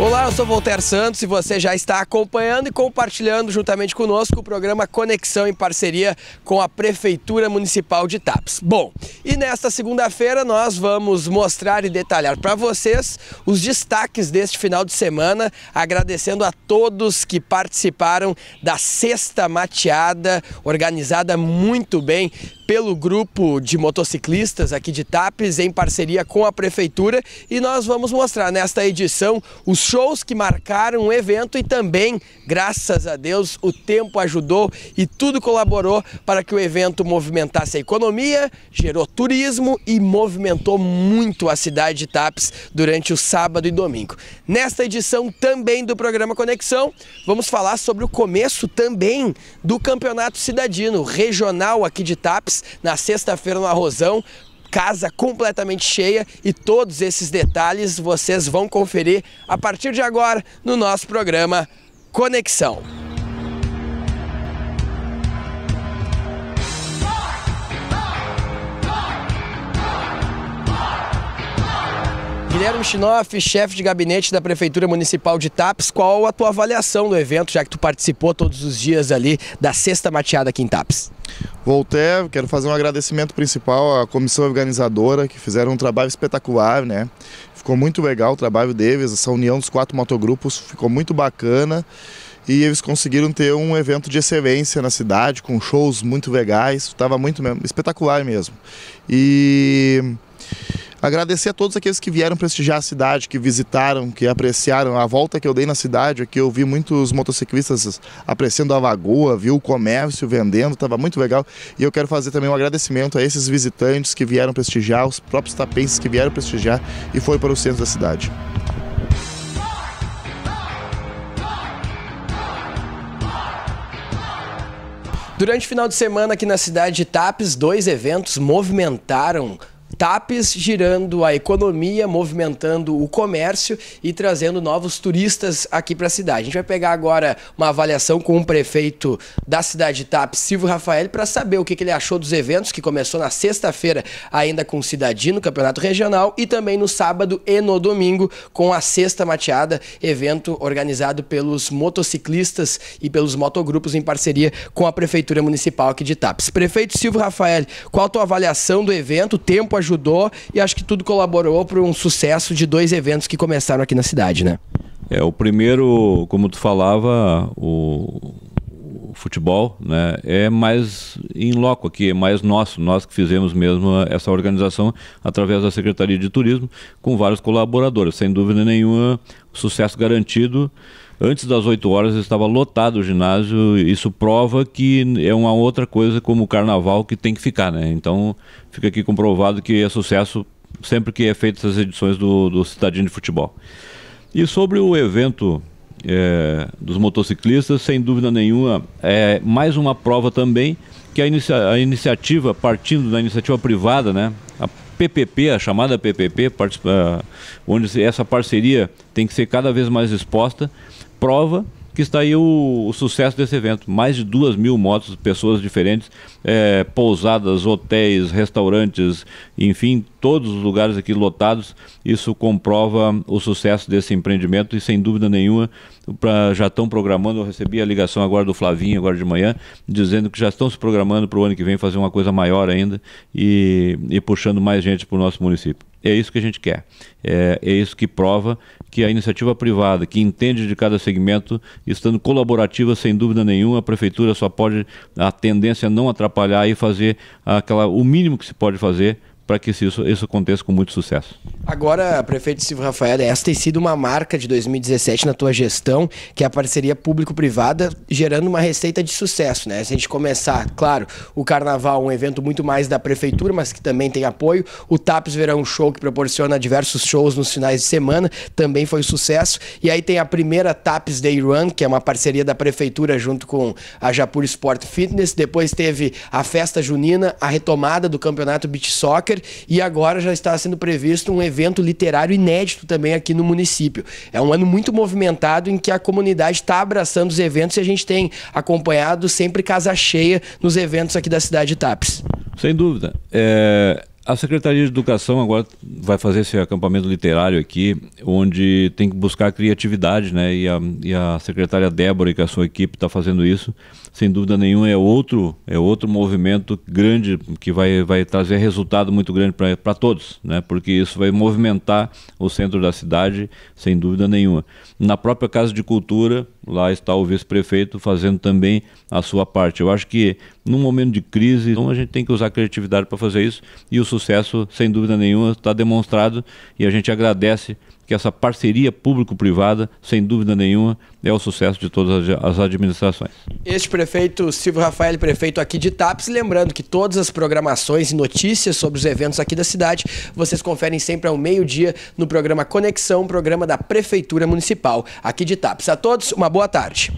Olá, eu sou Voltaire Santos e você já está acompanhando e compartilhando juntamente conosco o programa Conexão em parceria com a Prefeitura Municipal de Taps. Bom, e nesta segunda-feira nós vamos mostrar e detalhar para vocês os destaques deste final de semana, agradecendo a todos que participaram da sexta mateada organizada muito bem pelo grupo de motociclistas aqui de Taps em parceria com a prefeitura e nós vamos mostrar nesta edição os shows que marcaram o evento e também, graças a Deus, o tempo ajudou e tudo colaborou para que o evento movimentasse a economia, gerou turismo e movimentou muito a cidade de Tapes durante o sábado e domingo. Nesta edição também do programa Conexão, vamos falar sobre o começo também do Campeonato Cidadino Regional aqui de Tapes, na sexta-feira no Arrozão, casa completamente cheia e todos esses detalhes vocês vão conferir a partir de agora no nosso programa Conexão. Guilherme Schinoff, chefe de gabinete da Prefeitura Municipal de Taps, qual a tua avaliação do evento, já que tu participou todos os dias ali da sexta mateada aqui em Taps? Voltei, quero fazer um agradecimento principal à comissão organizadora, que fizeram um trabalho espetacular, né? Ficou muito legal o trabalho deles, essa união dos quatro motogrupos ficou muito bacana e eles conseguiram ter um evento de excelência na cidade, com shows muito legais, estava muito espetacular mesmo. E Agradecer a todos aqueles que vieram prestigiar a cidade, que visitaram, que apreciaram a volta que eu dei na cidade, aqui eu vi muitos motociclistas apreciando a lagoa, viu o comércio vendendo, estava muito legal. E eu quero fazer também um agradecimento a esses visitantes que vieram prestigiar, os próprios tapenses que vieram prestigiar e foi para o centro da cidade. Durante o final de semana aqui na cidade de Tapes, dois eventos movimentaram TAPES girando a economia, movimentando o comércio e trazendo novos turistas aqui para a cidade. A gente vai pegar agora uma avaliação com o prefeito da cidade de TAPES, Silvio Rafael, para saber o que, que, ele achou dos eventos, que começou na sexta-feira ainda com o Cidadino, Campeonato Regional, e também no sábado e no domingo com a Sexta Mateada, evento organizado pelos motociclistas e pelos motogrupos em parceria com a Prefeitura Municipal aqui de TAPES. Prefeito Silvio Rafael, qual a tua avaliação do evento, tempo ajudou e acho que tudo colaborou para um sucesso de dois eventos que começaram aqui na cidade, né? É, o primeiro, como tu falava, o, o futebol, né, é mais em loco aqui, é mais nosso, nós que fizemos mesmo essa organização através da Secretaria de Turismo, com vários colaboradores. Sem dúvida nenhuma, sucesso garantido antes das 8 horas estava lotado o ginásio. Isso prova que é uma outra coisa como o carnaval que tem que ficar, né? Então fica aqui comprovado que é sucesso sempre que é feito essas edições do, do Cidadinho de Futebol. E sobre o evento é, dos motociclistas, sem dúvida nenhuma, é mais uma prova também que a, inicia a iniciativa, partindo da iniciativa privada, né, a PPP, a chamada PPP, onde essa parceria tem que ser cada vez mais exposta, prova que está aí o, o, sucesso desse evento. Mais de duas mil motos, pessoas diferentes, é, pousadas, hotéis, restaurantes, enfim, todos os lugares aqui lotados. Isso comprova o sucesso desse empreendimento e, sem dúvida nenhuma, pra, já estão programando. Eu recebi a ligação agora do Flavinho, agora de manhã, dizendo que já estão se programando para o ano que vem fazer uma coisa maior ainda e, e puxando mais gente para o nosso município é isso que a gente quer. É, é isso que prova que a iniciativa privada, que entende de cada segmento, estando colaborativa, sem dúvida nenhuma, a prefeitura só pode, a tendência é não atrapalhar e fazer aquela, o mínimo que se pode fazer para que isso, isso aconteça com muito sucesso. Agora, prefeito Silvio Rafael, essa tem sido uma marca de 2017 na tua gestão, que é a parceria público-privada, gerando uma receita de sucesso, né? Se a gente começar, claro, o Carnaval, um evento muito mais da prefeitura, mas que também tem apoio, o TAPS Verão Show, que proporciona diversos shows nos finais de semana, também foi um sucesso, e aí tem a primeira TAPS Day Run, que é uma parceria da prefeitura junto com a Japur Sport Fitness, depois teve a festa junina, a retomada do campeonato beach soccer, Center e agora já está sendo previsto um evento literário inédito também aqui no município. É um ano muito movimentado em que a comunidade está abraçando os eventos e a gente tem acompanhado sempre casa cheia nos eventos aqui da cidade de Taps. Sem dúvida. É, a Secretaria de Educação agora vai fazer esse acampamento literário aqui, onde tem que buscar criatividade, né? E a, e a secretária Débora e com é a sua equipe está fazendo isso. Sem dúvida nenhuma é outro é outro movimento grande que vai, vai trazer resultado muito grande para todos, né? Porque isso vai movimentar o centro da cidade, sem dúvida nenhuma. Na própria Casa de Cultura lá está o vice-prefeito fazendo também a sua parte. Eu acho que num momento de crise, então a gente tem que usar criatividade para fazer isso e o sucesso, sem dúvida nenhuma, está demonstrado e a gente agradece que essa parceria público-privada, sem dúvida nenhuma, é o sucesso de todas as administrações. Este prefeito, Silvio Rafael, prefeito aqui de TAPS, lembrando que todas as programações e notícias sobre os eventos aqui da cidade, vocês conferem sempre ao meio-dia no programa Conexão, programa da Prefeitura Municipal aqui de TAPS. A todos, uma boa tarde.